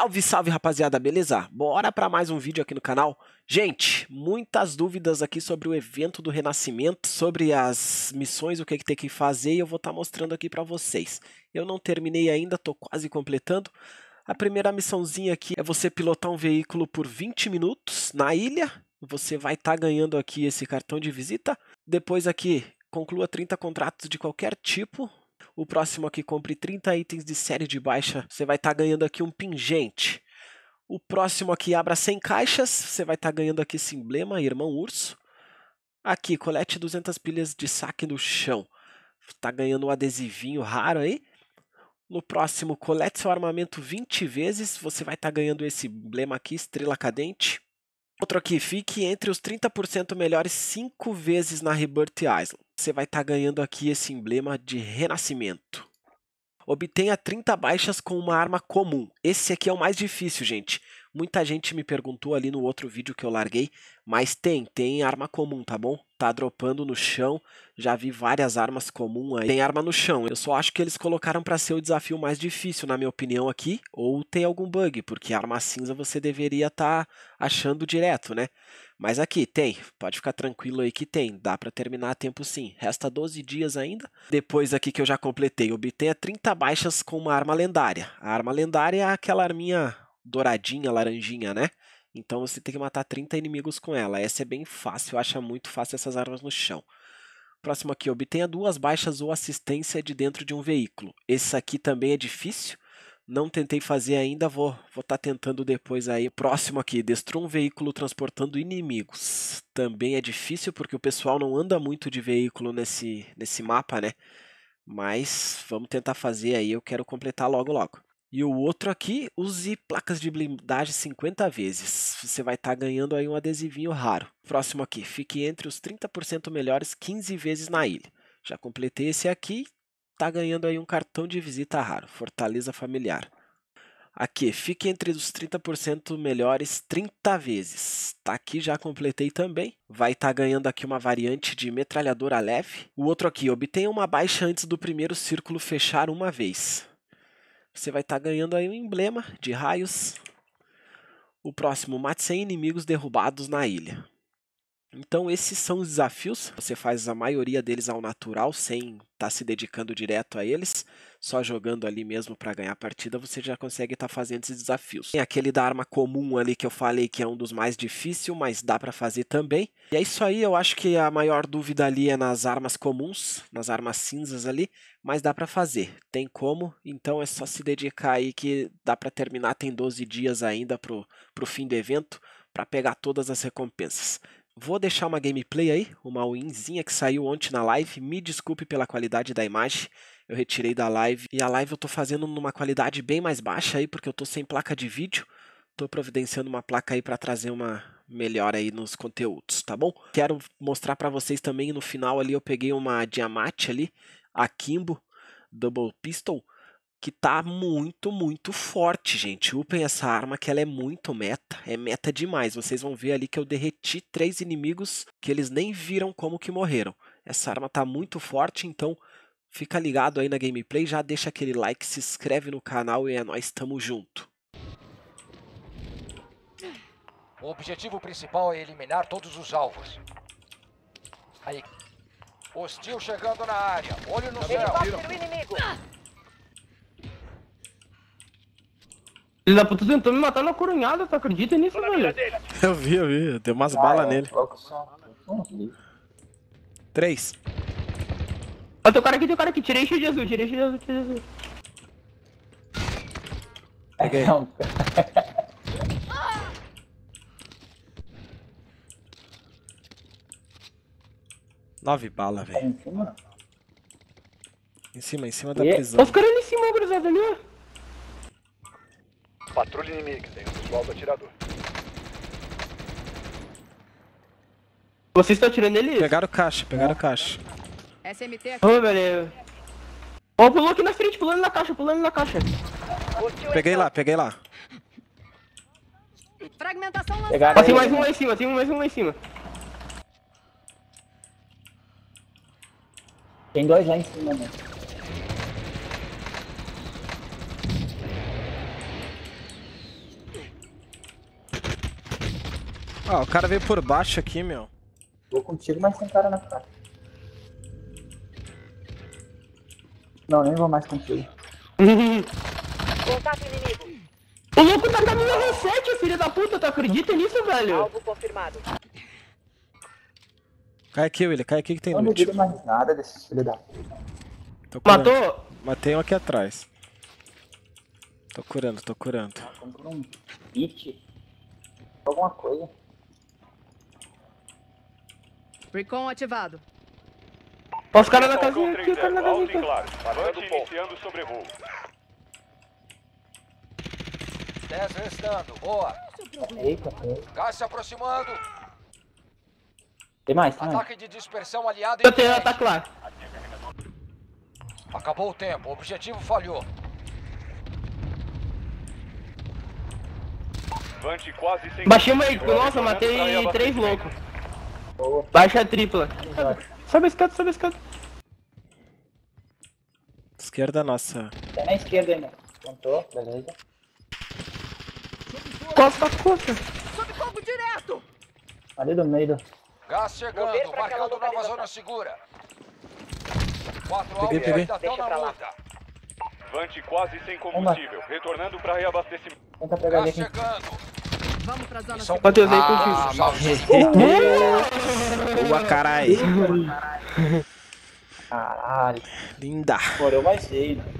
Salve, salve rapaziada, beleza? Bora para mais um vídeo aqui no canal. Gente, muitas dúvidas aqui sobre o evento do Renascimento, sobre as missões, o que, é que tem que fazer e eu vou estar tá mostrando aqui para vocês. Eu não terminei ainda, estou quase completando. A primeira missãozinha aqui é você pilotar um veículo por 20 minutos na ilha. Você vai estar tá ganhando aqui esse cartão de visita. Depois aqui, conclua 30 contratos de qualquer tipo. O próximo aqui compre 30 itens de série de baixa, você vai estar tá ganhando aqui um pingente. O próximo aqui abra 100 caixas, você vai estar tá ganhando aqui esse emblema, irmão urso. Aqui, colete 200 pilhas de saque no chão. está ganhando um adesivinho raro aí. No próximo, colete seu armamento 20 vezes, você vai estar tá ganhando esse emblema aqui, estrela cadente. Outro aqui, fique entre os 30% melhores 5 vezes na Rebirth Island. Você vai estar tá ganhando aqui esse emblema de renascimento. Obtenha 30 baixas com uma arma comum. Esse aqui é o mais difícil, gente. Muita gente me perguntou ali no outro vídeo que eu larguei, mas tem, tem arma comum, tá bom? Tá dropando no chão, já vi várias armas comum aí. Tem arma no chão, eu só acho que eles colocaram para ser o desafio mais difícil, na minha opinião, aqui, ou tem algum bug, porque arma cinza você deveria estar tá achando direto, né? Mas aqui, tem, pode ficar tranquilo aí que tem, dá para terminar a tempo sim. Resta 12 dias ainda. Depois aqui que eu já completei, obtenha 30 baixas com uma arma lendária. A arma lendária é aquela arminha douradinha, laranjinha, né? Então você tem que matar 30 inimigos com ela. Essa é bem fácil, eu acho muito fácil essas armas no chão. Próximo aqui, obtenha duas baixas ou assistência de dentro de um veículo. Esse aqui também é difícil, não tentei fazer ainda, vou estar tá tentando depois aí. Próximo aqui, destrua um veículo transportando inimigos. Também é difícil porque o pessoal não anda muito de veículo nesse, nesse mapa, né? Mas vamos tentar fazer aí, eu quero completar logo logo. E o outro aqui, use placas de blindagem 50 vezes. Você vai estar tá ganhando aí um adesivinho raro. Próximo aqui, fique entre os 30% melhores 15 vezes na ilha. Já completei esse aqui, está ganhando aí um cartão de visita raro, Fortaleza Familiar. Aqui, fique entre os 30% melhores 30 vezes. Tá aqui, já completei também. Vai estar tá ganhando aqui uma variante de metralhadora leve. O outro aqui, obtenha uma baixa antes do primeiro círculo fechar uma vez. Você vai estar tá ganhando aí um emblema de raios. O próximo, mate 100 inimigos derrubados na ilha. Então esses são os desafios. Você faz a maioria deles ao natural, sem estar tá se dedicando direto a eles, só jogando ali mesmo para ganhar a partida, você já consegue estar tá fazendo esses desafios. Tem aquele da arma comum ali que eu falei que é um dos mais difíceis, mas dá para fazer também. E é isso aí, eu acho que a maior dúvida ali é nas armas comuns, nas armas cinzas ali mas dá para fazer. Tem como, então é só se dedicar aí que dá para terminar, tem 12 dias ainda pro, pro fim do evento para pegar todas as recompensas. Vou deixar uma gameplay aí, uma winzinha que saiu ontem na live. Me desculpe pela qualidade da imagem, eu retirei da live e a live eu tô fazendo numa qualidade bem mais baixa aí porque eu tô sem placa de vídeo. Tô providenciando uma placa aí para trazer uma, melhor aí nos conteúdos, tá bom? Quero mostrar para vocês também no final ali eu peguei uma diamante ali Akimbo Double Pistol, que tá muito, muito forte, gente. Upem essa arma que ela é muito meta, é meta demais. Vocês vão ver ali que eu derreti três inimigos que eles nem viram como que morreram. Essa arma tá muito forte, então fica ligado aí na gameplay, já deixa aquele like, se inscreve no canal e é nóis, tamo junto. O objetivo principal é eliminar todos os alvos. Aí, Hostil chegando na área. Olho no céu. Ele inimigo. Filho da puta tentou me matar na coronhada, tu acredita nisso, velho? Eu vi, eu vi. Deu umas ah, balas é. nele. Três. Ó, oh, tem um cara aqui, tem um cara aqui. Tirei shield azul, tirei shield azul, tirei shield azul. Peguei. Nove balas, velho. Em cima? Em cima, em cima da é- prisão. prisão. Os caras ali em cima, gurizada, ali, ó. Patrulha inimiga, tem um visual do atirador. Vocês estão atirando eles? Pegaram caixa, pegaram o caixa. SMT aqui. Ô, oh, velho. Ó, oh, pulou aqui na frente, pulando na caixa, pulando na caixa. Peguei então. lá, peguei lá. Fragmentação lançada. Ó, tem mais um lá em cima, tem mais um lá em cima. Tem dois lá em cima, mano. Né? Ah, o cara veio por baixo aqui, meu. Vou contigo, mas tem cara na cara. Não, nem vou mais contigo. Contato inimigo. O louco tá caminhando você, tio filho da puta, tu acredita nisso, velho? Alvo confirmado. Cai aqui, William. Cai aqui que tem Eu não digo mais nada desses filhos da puta. Matou? Matei um aqui atrás. Tô curando, tô curando. Ah, comprou um kit. Alguma coisa. Recon ativado. Ó, os caras na casinha aqui, os caras na casinha aqui. Avante iniciando sobrevoo. 10 restando, boa. Eita, tá tá cara. Gás se aproximando. Tem mais, tem Ataque mais. de dispersão aliado. Eu tenho ataque lá. Acabou o tempo, o objetivo falhou. Baixei uma aí, nossa, matei três loucos. Baixa a tripla. Sobe a escada, sobe a escada. Esquerda nossa. Tá na esquerda ainda. Contou, beleza. Costa, costa. Sobe fogo direto! Ali do meio. Gás chegando, marcando nova zona segura. Quatro peguei, peguei. ainda estão na luta. Vante quase sem combustível, retornando para reabastecimento. Tenta pegar Gás ele aqui. chegando. Vamos pra zona Só quando eu dei com ah, isso. Boa, caralho. Caralho. Linda. Morreu mais cedo.